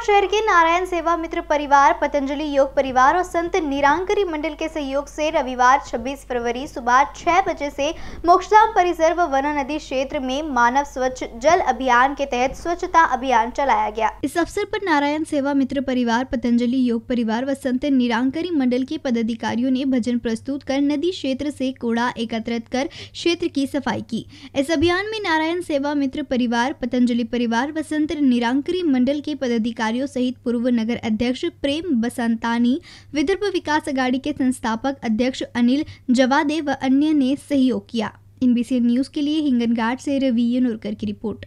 बालाघाट शहर के नारायण सेवा मित्र परिवार पतंजलि योग परिवार और संत निरांकरी मंडल के सहयोग से रविवार 26 फरवरी सुबह 6 बजे से मोक्षधाम परिसर व वन नदी क्षेत्र में मानव स्वच्छ जल अभियान के तहत स्वच्छता अभियान चलाया गया इस अवसर पर नारायण सेवा मित्र परिवार पतंजलि योग परिवार व संत निरांकरी मंडल के पदाधिकारियों ने भजन प्रस्तुत कर नदी क्षेत्र से कूड़ा एकत्रित कर क्षेत्र की सफाई की इस अभियान में नारायण सेवा मित्र परिवार पतंजलि परिवार व संत निरांकरी मंडल के पदाधिकारी अधिकारियों सहित पूर्व नगर अध्यक्ष प्रेम बसंतानी विदर्भ विकास अगाड़ी के संस्थापक अध्यक्ष अनिल जवादे व अन्य ने सहयोग किया एनबीसी न्यूज़ के लिए हिंगनगाट से रवि नूरकर की रिपोर्ट